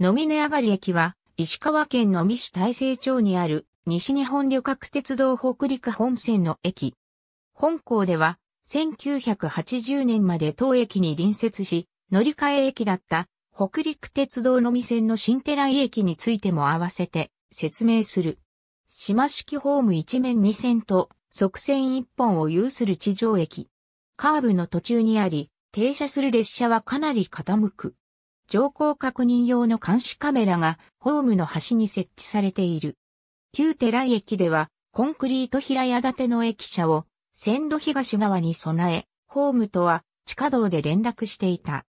野見根上がり駅は、石川県野見市大成町にある、西日本旅客鉄道北陸本線の駅。本校では、1980年まで当駅に隣接し、乗り換え駅だった北陸鉄道のみ線の新寺井駅についても合わせて説明する。島式ホーム一面二線と側線一本を有する地上駅。カーブの途中にあり、停車する列車はかなり傾く。乗降確認用の監視カメラがホームの端に設置されている。旧寺井駅ではコンクリート平屋建ての駅舎を線路東側に備え、ホームとは地下道で連絡していた。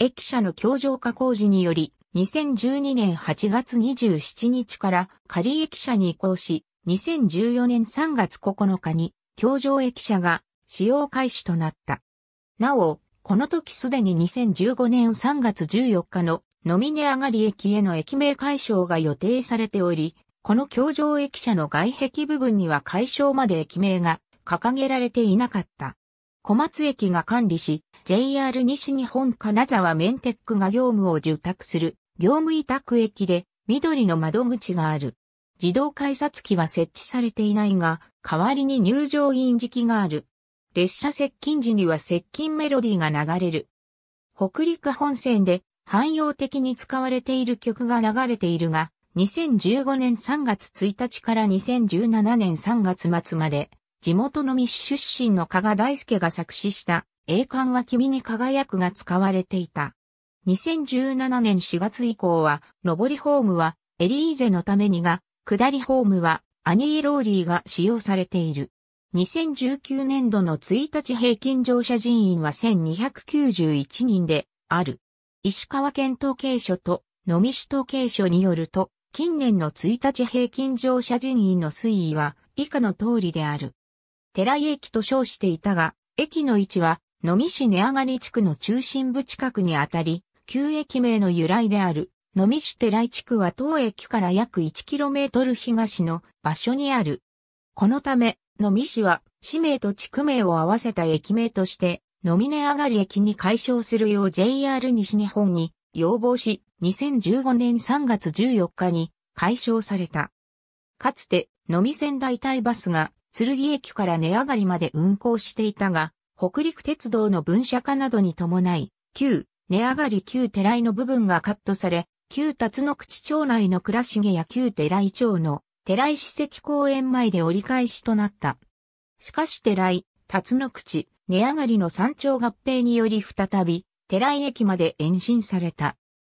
駅舎の橋上化工事により、2012年8月27日から仮駅舎に移行し、2014年3月9日に、橋上駅舎が使用開始となった。なお、この時すでに2015年3月14日のノミネ上がり駅への駅名解消が予定されており、この橋上駅舎の外壁部分には解消まで駅名が掲げられていなかった。小松駅が管理し、JR 西日本金沢メンテックが業務を受託する業務委託駅で緑の窓口がある。自動改札機は設置されていないが、代わりに入場印時機がある。列車接近時には接近メロディーが流れる。北陸本線で汎用的に使われている曲が流れているが、2015年3月1日から2017年3月末まで、地元のュ出身の加賀大輔が作詞した栄冠は君に輝くが使われていた。2017年4月以降は、上りホームはエリーゼのためにが、下りホームはアニー・ローリーが使用されている。2019年度の1日平均乗車人員は1291人である。石川県統計所と野見市統計所によると、近年の1日平均乗車人員の推移は以下の通りである。寺井駅と称していたが、駅の位置は野見市根上がり地区の中心部近くにあたり、旧駅名の由来である野見市寺井地区は当駅から約 1km 東の場所にある。このため、のみ市は、市名と地区名を合わせた駅名として、のみね上がり駅に解消するよう JR 西日本に要望し、2015年3月14日に解消された。かつて、のみ線代替バスが、剣駅から値上がりまで運行していたが、北陸鉄道の分社化などに伴い、旧、値上がり旧寺井の部分がカットされ、旧辰野口町内の倉重や旧寺井町の寺井史跡公園前で折り返しとなった。しかし寺井、辰野口、値上がりの山頂合併により再び、寺井駅まで延伸された。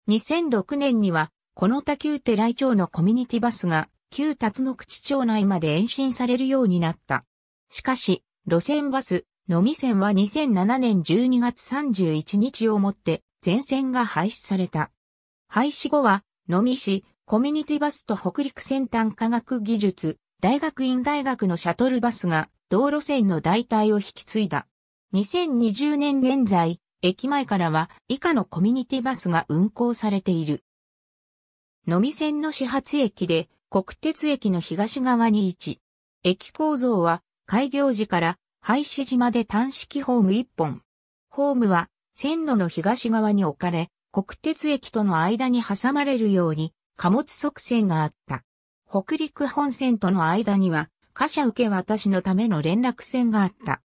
2006年には、この他旧寺井町のコミュニティバスが、旧辰野口町内まで延伸されるようになった。しかし、路線バス、のみ線は2007年12月31日をもって、全線が廃止された。廃止後は、のみ市、コミュニティバスと北陸先端科学技術、大学院大学のシャトルバスが道路線の代替を引き継いだ。2020年現在、駅前からは以下のコミュニティバスが運行されている。のみ線の始発駅で国鉄駅の東側に位置。駅構造は開業時から廃止時まで単式ホーム1本。ホームは線路の東側に置かれ、国鉄駅との間に挟まれるように貨物側線があった。北陸本線との間には、貨車受け渡しのための連絡線があった。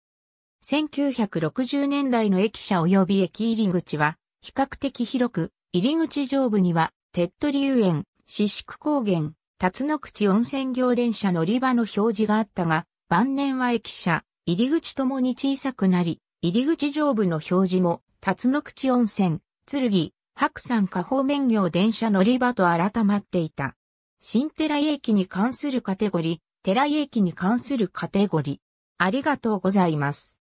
1960年代の駅舎及び駅入り口は、比較的広く、入り口上部には、手っ取り遊園、四宿高原、辰野口温泉行電車乗り場の表示があったが、晩年は駅舎、入り口ともに小さくなり、入り口上部の表示も、辰野口温泉、剣、白山下方面業電車乗り場と改まっていた。新寺駅に関するカテゴリー、寺駅に関するカテゴリー。ありがとうございます。